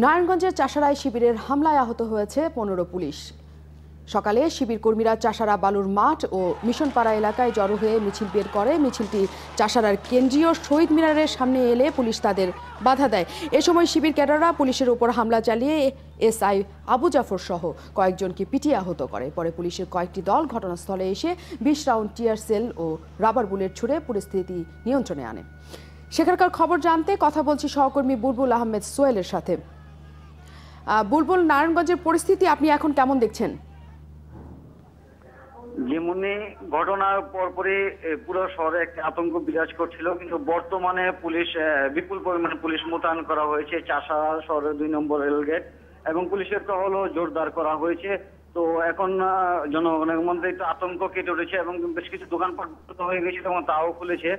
নারায়ণগঞ্জের চাষারায় শিবিরের হামলায় আহত হয়েছে পনেরো পুলিশ সকালে শিবির কর্মীরা চাষারা বালুর মাঠ ও মিশনপাড়া এলাকায় জড়ো হয়ে মিছিল বের করে মিছিলটি চাষারার কেন্দ্রীয় শহীদ মিনারের সামনে এলে পুলিশ তাদের বাধা দেয় এ সময় শিবির ক্যাডাররা পুলিশের ওপর হামলা চালিয়ে এসআই আবু জাফর সহ কয়েকজনকে পিটিয়ে আহত করে পরে পুলিশের কয়েকটি দল ঘটনাস্থলে এসে বিশ রাউন্ড টিয়ার সেল ও রাবার বুলেট ছুড়ে পরিস্থিতি নিয়ন্ত্রণে আনে সেখানকার খবর জানতে কথা বলছি সহকর্মী বুলবুল আহমেদ সোয়েলের সাথে বুলবুল নারায়ণগঞ্জের পরিস্থিতি আপনি এখন কেমন দেখছেন যেমনি ঘটনার পরপরই পুরো শহরে একটা আতঙ্ক বিরাজ করছিল কিন্তু বর্তমানে পুলিশ বিপুল পরিমাণে পুলিশ মোতায়েন করা হয়েছে চাষা শহরের দুই নম্বর রেলগেট এবং পুলিশের টহলও জোরদার করা হয়েছে তো এখন জনগণের মধ্যে একটু আতঙ্ক কেটে উঠেছে এবং বেশ কিছু দোকানপাট হয়ে গেছে তখন তাও খুলেছে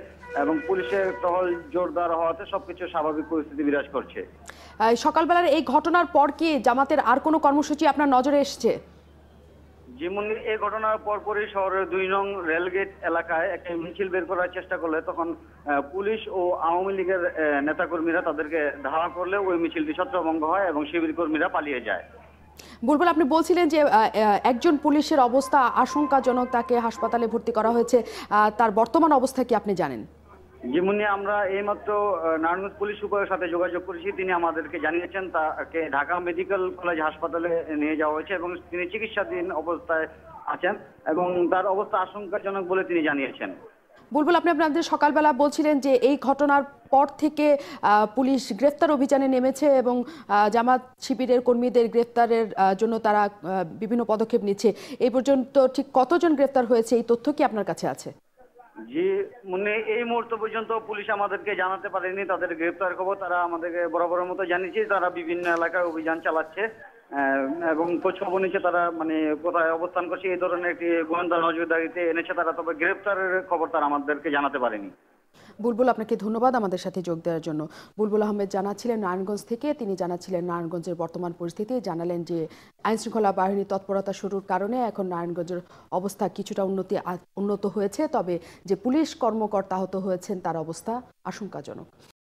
এবং পুলিশের টহল জোরদার হওয়াতে সবকিছু স্বাভাবিক পরিস্থিতি বিরাজ করছে সকালবেলার এই ঘটনার পর কি জামাতের আর কোনো কর্মসূচি আপনার নজরে এসছে যেমন এই ঘটনার পরপরই শহরের দুই নং রেলগেট এলাকায় একটা মিছিল বের করার চেষ্টা করলে তখন পুলিশ ও আওয়ামী লীগের নেতাকর্মীরা তাদেরকে ধাওয়া করলে ওই মিছিলটি ছত্রভঙ্গ হয় এবং শিবির কর্মীরা পালিয়ে যায় বুলবুল আপনি বলছিলেন যে একজন পুলিশের অবস্থা আশঙ্কাজনক তাকে হাসপাতালে ভর্তি করা হয়েছে তার বর্তমান অবস্থা কি আপনি জানেন যেমনি আমরা এইমাত্র নারায়ণগঞ্জ পুলিশ সুপারের সাথে যোগাযোগ করেছি তিনি আমাদেরকে জানিয়েছেন তাকে ঢাকা মেডিকেল কলেজ হাসপাতালে নিয়ে যাওয়া হয়েছে এবং তিনি চিকিৎসাধীন অবস্থায় আছেন এবং তার অবস্থা আশঙ্কাজনক বলে তিনি জানিয়েছেন বুলবুল আপনি আপনাদের সকালবেলা বলছিলেন যে এই ঘটনার পর থেকে পুলিশ গ্রেফতার অভিযানে নেমেছে এবং জামাত শিবিরের কর্মীদের গ্রেফতারের জন্য তারা বিভিন্ন পদক্ষেপ নিচ্ছে এই পর্যন্ত ঠিক কতজন গ্রেফতার হয়েছে এই তথ্য কি আপনার কাছে আছে জি মানে এই মুহূর্ত পর্যন্ত পুলিশ আমাদেরকে জানাতে পারেনি তাদের গ্রেপ্তার খবর তারা আমাদেরকে বরাবরের মতো জানিয়েছে তারা বিভিন্ন এলাকায় অভিযান চালাচ্ছে এবং খোঁজ খবর নিচ্ছে তারা মানে কোথায় অবস্থান করছে এই ধরনের একটি গোয়েন্দা নজরদারিতে এনেছে তারা তবে গ্রেপ্তারের খবর তারা আমাদেরকে জানাতে পারেনি বুলবুল আপনাকে ধন্যবাদ আমাদের সাথে যোগ দেওয়ার জন্য বুলবুল আহমেদ জানাচ্ছিলেন নারায়ণগঞ্জ থেকে তিনি জানাচ্ছিলেন নারায়ণগঞ্জের বর্তমান পরিস্থিতি জানালেন যে আইনশৃঙ্খলা বাহিনীর তৎপরতা শুরুর কারণে এখন নারায়ণগঞ্জের অবস্থা কিছুটা উন্নতি উন্নত হয়েছে তবে যে পুলিশ কর্মকর্তা আহত হয়েছেন তার অবস্থা আশঙ্কাজনক